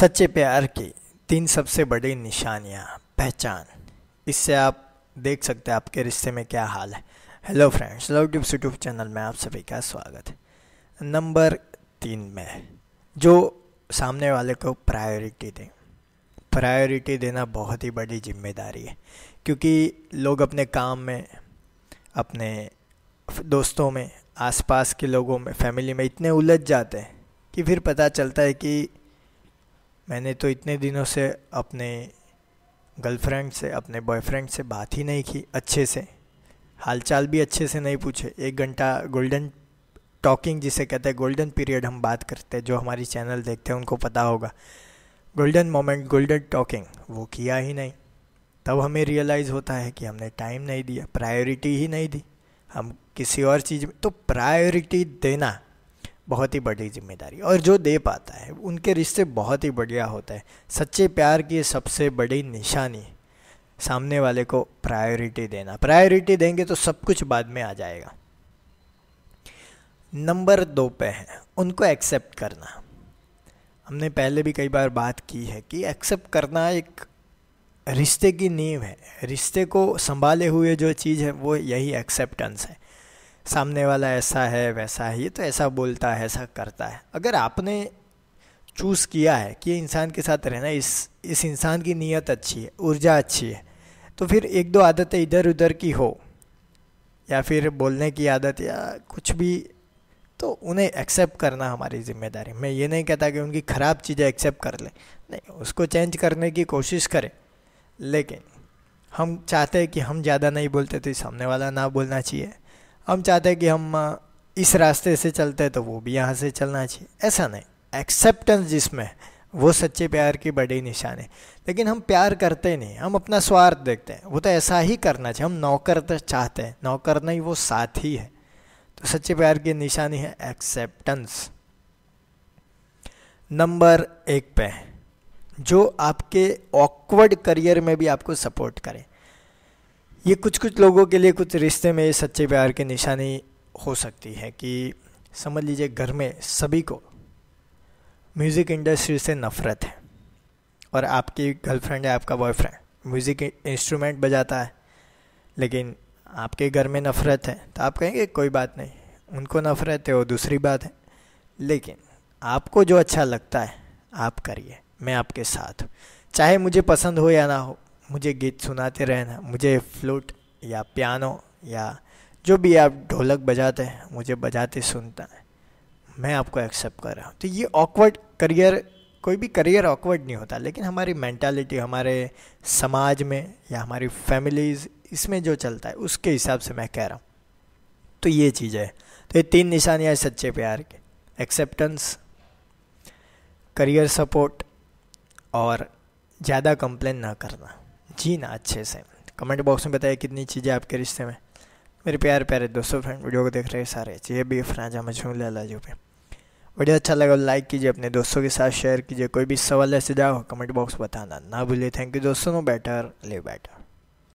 सच्चे प्यार की तीन सबसे बड़ी निशानियाँ पहचान इससे आप देख सकते हैं आपके रिश्ते में क्या हाल है hello friends love tubes YouTube channel में आप सभी का स्वागत है नंबर तीन में जो सामने वाले को प्रायोरिटी दें प्रायोरिटी देना बहुत ही बड़ी जिम्मेदारी है क्योंकि लोग अपने काम में अपने दोस्तों में आसपास के लोगों में फैमिली में इतने उलझ जाते हैं कि फिर पता चलता है कि मैंने तो इतने दिनों से अपने गर्लफ्रेंड से अपने बॉयफ्रेंड से बात ही नहीं की अच्छे से हालचाल भी अच्छे से नहीं पूछे एक घंटा गोल्डन टॉकिंग जिसे कहते हैं गोल्डन पीरियड हम बात करते हैं जो हमारी चैनल देखते हैं उनको पता होगा गोल्डन मोमेंट गोल्डन टॉकिंग वो किया ही नहीं तब हमें रियलाइज़ होता है कि हमने टाइम नहीं दिया प्रायोरिटी ही नहीं दी हम किसी और चीज़ में तो प्रायोरिटी देना बहुत ही बड़ी जिम्मेदारी और जो दे पाता है उनके रिश्ते बहुत ही बढ़िया होता है सच्चे प्यार की सबसे बड़ी निशानी सामने वाले को प्रायोरिटी देना प्रायोरिटी देंगे तो सब कुछ बाद में आ जाएगा नंबर दो पे है उनको एक्सेप्ट करना हमने पहले भी कई बार बात की है कि एक्सेप्ट करना एक रिश्ते की नींव है रिश्ते को संभाले हुए जो चीज़ है वो यही एक्सेप्टेंस है सामने वाला ऐसा है वैसा है ये तो ऐसा बोलता है ऐसा करता है अगर आपने चूज़ किया है कि इंसान के साथ रहना इस इस इंसान की नीयत अच्छी है ऊर्जा अच्छी है तो फिर एक दो आदतें इधर उधर की हो या फिर बोलने की आदत या कुछ भी तो उन्हें एक्सेप्ट करना हमारी जिम्मेदारी मैं ये नहीं कहता कि उनकी ख़राब चीज़ें एक्सेप्ट कर लें नहीं उसको चेंज करने की कोशिश करें लेकिन हम चाहते हैं कि हम ज़्यादा नहीं बोलते तो सामने वाला ना बोलना चाहिए हम चाहते हैं कि हम इस रास्ते से चलते हैं तो वो भी यहाँ से चलना चाहिए ऐसा नहीं एक्सेप्टेंस जिसमें है वो सच्चे प्यार की बड़ी निशान है लेकिन हम प्यार करते नहीं हम अपना स्वार्थ देखते हैं वो तो ऐसा ही करना चाहिए हम नौकर तो चाहते हैं नौकर नहीं वो साथ ही है तो सच्चे प्यार की निशानी है एक्सेप्टेंस नंबर एक पे जो आपके ऑकवर्ड करियर में भी आपको सपोर्ट करें ये कुछ कुछ लोगों के लिए कुछ रिश्ते में सच्चे प्यार की निशानी हो सकती है कि समझ लीजिए घर में सभी को म्यूज़िक इंडस्ट्री से नफ़रत है और आपकी गर्लफ्रेंड है आपका बॉयफ्रेंड म्यूज़िक इंस्ट्रूमेंट बजाता है लेकिन आपके घर में नफ़रत है तो आप कहेंगे कोई बात नहीं उनको नफ़रत है वो दूसरी बात है लेकिन आपको जो अच्छा लगता है आप करिए मैं आपके साथ चाहे मुझे पसंद हो या ना हो मुझे गीत सुनाते रहना मुझे फ्लूट या पियानो या जो भी आप ढोलक बजाते हैं मुझे बजाते सुनता है मैं आपको एक्सेप्ट कर रहा हूँ तो ये ऑकवर्ड करियर कोई भी करियर ऑकवर्ड नहीं होता लेकिन हमारी मैंटालिटी हमारे समाज में या हमारी फैमिलीज़ इसमें जो चलता है उसके हिसाब से मैं कह रहा हूँ तो ये चीज़ है तो ये तीन निशानियाँ सच्चे प्यार के एक्सेप्टेंस करियर सपोर्ट और ज़्यादा कंप्लेन ना करना जीना अच्छे से कमेंट बॉक्स में बताइए कितनी चीज़ें आपके रिश्ते में मेरे प्यार प्यारे दोस्तों फ्रेंड वीडियो को देख रहे सारे ये भी फ्राजा मजमू लाला जो पे वीडियो अच्छा लगा लाइक तो कीजिए अपने दोस्तों के साथ शेयर कीजिए कोई भी सवाल ऐसे जाओ कमेंट बॉक्स बताना ना भूलिए थैंक यू दोस्तों नो बेटर लिव बेटर